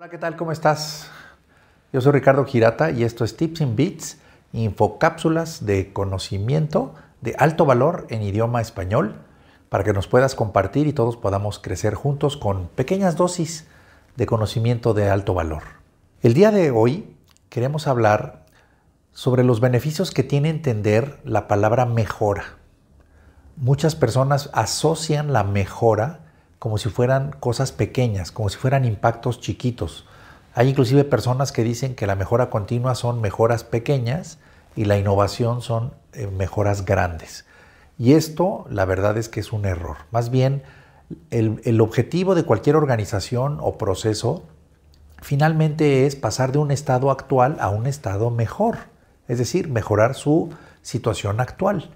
Hola, ¿qué tal? ¿Cómo estás? Yo soy Ricardo Girata y esto es Tips in Bits, infocápsulas de conocimiento de alto valor en idioma español para que nos puedas compartir y todos podamos crecer juntos con pequeñas dosis de conocimiento de alto valor. El día de hoy queremos hablar sobre los beneficios que tiene entender la palabra mejora. Muchas personas asocian la mejora como si fueran cosas pequeñas, como si fueran impactos chiquitos. Hay inclusive personas que dicen que la mejora continua son mejoras pequeñas y la innovación son eh, mejoras grandes. Y esto, la verdad es que es un error. Más bien, el, el objetivo de cualquier organización o proceso finalmente es pasar de un estado actual a un estado mejor, es decir, mejorar su situación actual.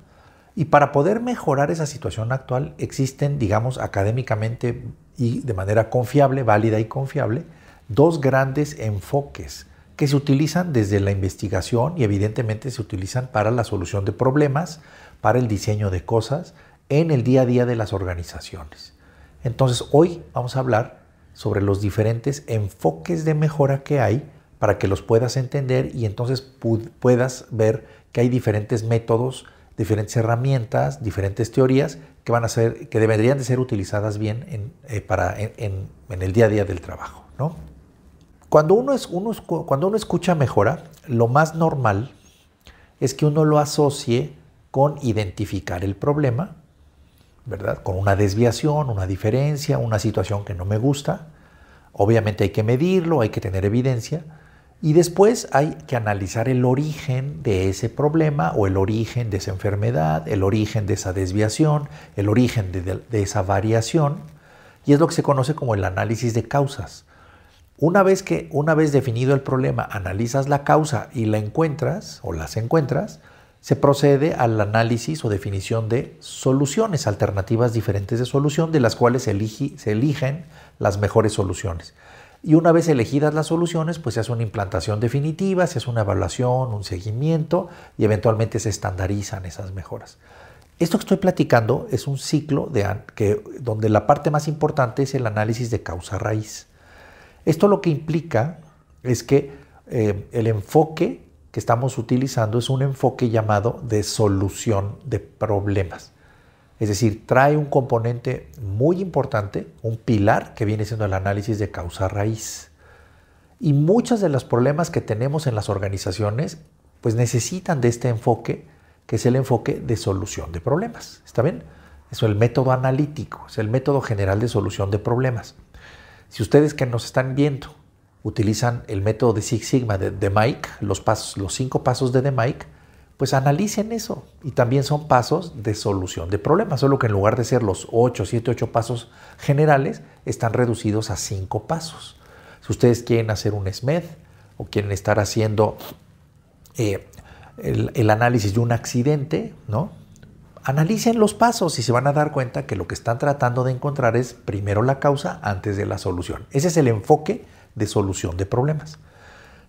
Y para poder mejorar esa situación actual existen, digamos, académicamente y de manera confiable, válida y confiable, dos grandes enfoques que se utilizan desde la investigación y evidentemente se utilizan para la solución de problemas, para el diseño de cosas en el día a día de las organizaciones. Entonces, hoy vamos a hablar sobre los diferentes enfoques de mejora que hay para que los puedas entender y entonces puedas ver que hay diferentes métodos diferentes herramientas, diferentes teorías que, van a ser, que deberían de ser utilizadas bien en, eh, el día a día del trabajo. ¿no? Cuando, uno cuando uno escucha mejora, lo más normal es que uno lo asocie con identificar el problema, ¿verdad? Con una desviación, una diferencia, una situación que no me gusta. Obviamente hay que medirlo, hay que tener evidencia, y después hay que analizar el origen de ese problema o el origen de esa enfermedad, el origen de esa desviación, el origen de, esa variación. Y es lo que se conoce como el análisis de causas. Una vez que, una vez definido el problema, analizas la causa y la encuentras o las encuentras, se procede al análisis o definición de soluciones, alternativas diferentes de solución, de las cuales se eligen las mejores soluciones. Y una vez elegidas las soluciones, pues se hace una implantación definitiva, se hace una evaluación, un seguimiento y eventualmente se estandarizan esas mejoras. Esto que estoy platicando es un ciclo de, donde la parte más importante es el análisis de causa-raíz. Esto lo que implica es que eh, el enfoque que estamos utilizando es un enfoque llamado de solución de problemas. Es decir, trae un componente muy importante, un pilar que viene siendo el análisis de causa-raíz. Y muchos de los problemas que tenemos en las organizaciones, pues necesitan de este enfoque, que es el enfoque de solución de problemas. ¿Está bien? es el método analítico, es el método general de solución de problemas. Si ustedes que nos están viendo utilizan el método de Six Sigma de, Mike, los, los cinco pasos de The Mike, pues analicen eso. Y también son pasos de solución de problemas, solo que en lugar de ser los 8, 7, 8 pasos generales, están reducidos a 5 pasos. Si ustedes quieren hacer un SMED o quieren estar haciendo eh, el, el, análisis de un accidente, ¿no? Analicen los pasos y se van a dar cuenta que lo que están tratando de encontrar es primero la causa antes de la solución. Ese es el enfoque de solución de problemas.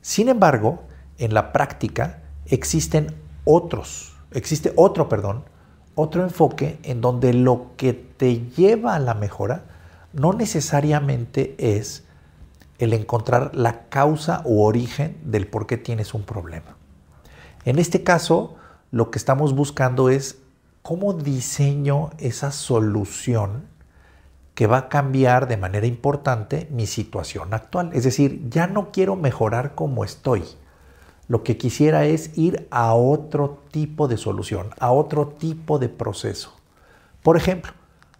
Sin embargo, en la práctica existen otros, existe otro, perdón, otro enfoque en donde lo que te lleva a la mejora no necesariamente es el encontrar la causa u origen del por qué tienes un problema. En este caso, lo que estamos buscando es cómo diseño esa solución que va a cambiar de manera importante mi situación actual. Es decir, ya no quiero mejorar como estoy, lo que quisiera es ir a otro tipo de solución, a otro tipo de proceso. Por ejemplo,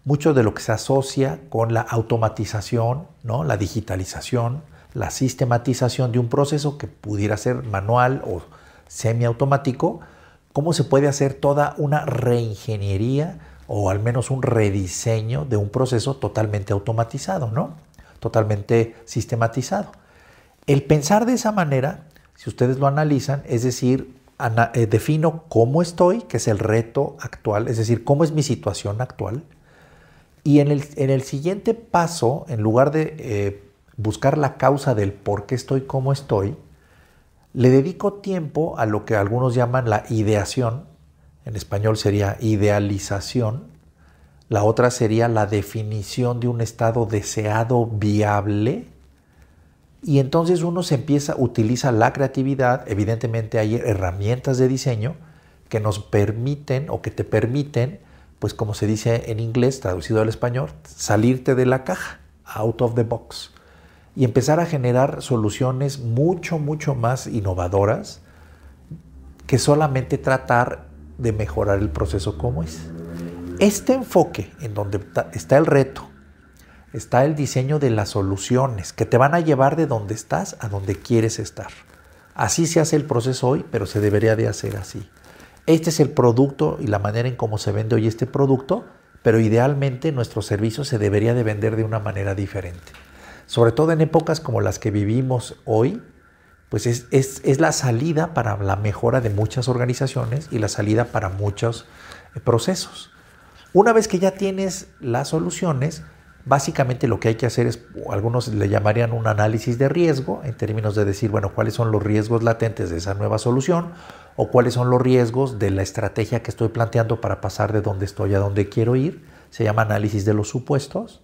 mucho de lo que se asocia con la automatización, ¿no? la digitalización, la sistematización de un proceso que pudiera ser manual o semiautomático, cómo se puede hacer toda una reingeniería o al menos un rediseño de un proceso totalmente automatizado, ¿no? Totalmente sistematizado. El pensar de esa manera si ustedes lo analizan, es decir, eh, defino cómo estoy, que es el reto actual, es decir, cómo es mi situación actual. Y en el, siguiente paso, en lugar de eh, buscar la causa del por qué estoy como estoy, le dedico tiempo a lo que algunos llaman la ideación, en español sería idealización, la otra sería la definición de un estado deseado viable, y entonces uno se empieza, utiliza la creatividad, evidentemente hay herramientas de diseño que nos permiten o que te permiten, pues como se dice en inglés, traducido al español, salirte de la caja, out of the box, y empezar a generar soluciones mucho, mucho más innovadoras que solamente tratar de mejorar el proceso como es. Este enfoque en donde está el reto está el diseño de las soluciones que te van a llevar de donde estás a donde quieres estar. Así se hace el proceso hoy, pero se debería de hacer así. Este es el producto y la manera en cómo se vende hoy este producto, pero idealmente nuestro servicio se debería de vender de una manera diferente. Sobre todo en épocas como las que vivimos hoy, pues es, es la salida para la mejora de muchas organizaciones y la salida para muchos eh, procesos. Una vez que ya tienes las soluciones, Básicamente lo que hay que hacer es, algunos le llamarían un análisis de riesgo, en términos de decir, bueno, cuáles son los riesgos latentes de esa nueva solución o cuáles son los riesgos de la estrategia que estoy planteando para pasar de donde estoy a donde quiero ir. Se llama análisis de los supuestos.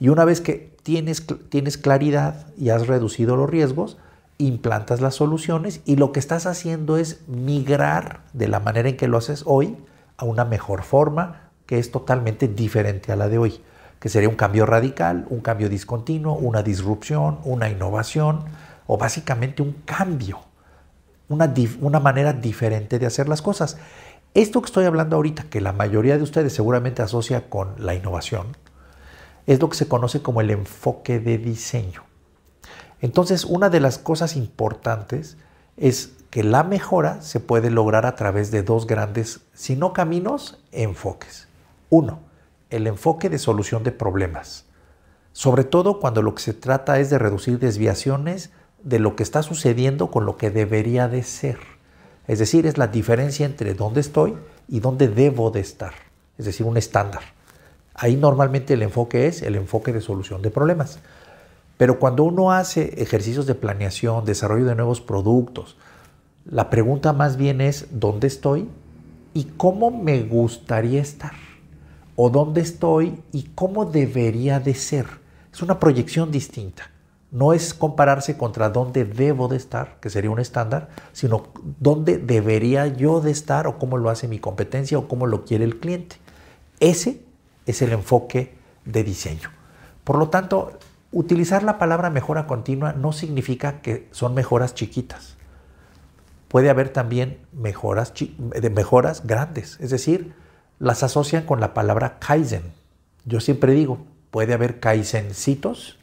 Y una vez que tienes, tienes claridad y has reducido los riesgos, implantas las soluciones y lo que estás haciendo es migrar de la manera en que lo haces hoy a una mejor forma que es totalmente diferente a la de hoy que sería un cambio radical, un cambio discontinuo, una disrupción, una innovación o básicamente un cambio, una, manera diferente de hacer las cosas. Esto que estoy hablando ahorita, que la mayoría de ustedes seguramente asocia con la innovación, es lo que se conoce como el enfoque de diseño. Entonces, una de las cosas importantes es que la mejora se puede lograr a través de dos grandes, si no caminos, enfoques. Uno, el enfoque de solución de problemas, sobre todo cuando lo que se trata es de reducir desviaciones de lo que está sucediendo con lo que debería de ser. Es decir, es la diferencia entre dónde estoy y dónde debo de estar, es decir, un estándar. Ahí normalmente el enfoque es el enfoque de solución de problemas. Pero cuando uno hace ejercicios de planeación, desarrollo de nuevos productos, la pregunta más bien es dónde estoy y cómo me gustaría estar o dónde estoy y cómo debería de ser. Es una proyección distinta. No es compararse contra dónde debo de estar, que sería un estándar, sino dónde debería yo de estar o cómo lo hace mi competencia o cómo lo quiere el cliente. Ese es el enfoque de diseño. Por lo tanto, utilizar la palabra mejora continua no significa que son mejoras chiquitas. Puede haber también mejoras, mejoras grandes, es decir, las asocian con la palabra Kaizen. Yo siempre digo, puede haber Kaizencitos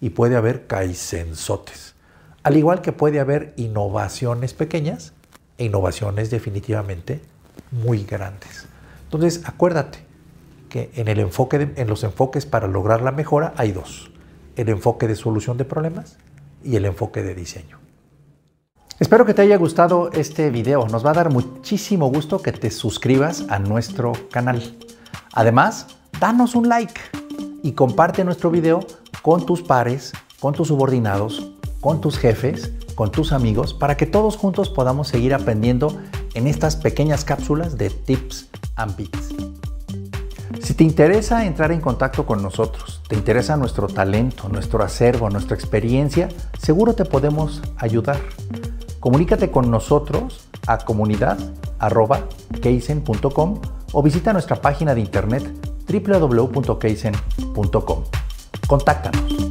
y puede haber Kaizenzotes. Al igual que puede haber innovaciones pequeñas e innovaciones definitivamente muy grandes. Entonces, acuérdate que en, en los enfoques para lograr la mejora hay dos. El enfoque de solución de problemas y el enfoque de diseño. Espero que te haya gustado este video. Nos va a dar muchísimo gusto que te suscribas a nuestro canal. Además, danos un like y comparte nuestro video con tus pares, con tus subordinados, con tus jefes, con tus amigos, para que todos juntos podamos seguir aprendiendo en estas pequeñas cápsulas de tips and bits. Si te interesa entrar en contacto con nosotros, te interesa nuestro talento, nuestro acervo, nuestra experiencia, seguro te podemos ayudar. Comunícate con nosotros a comunidad.keisen.com o visita nuestra página de internet www.keisen.com. Contáctanos.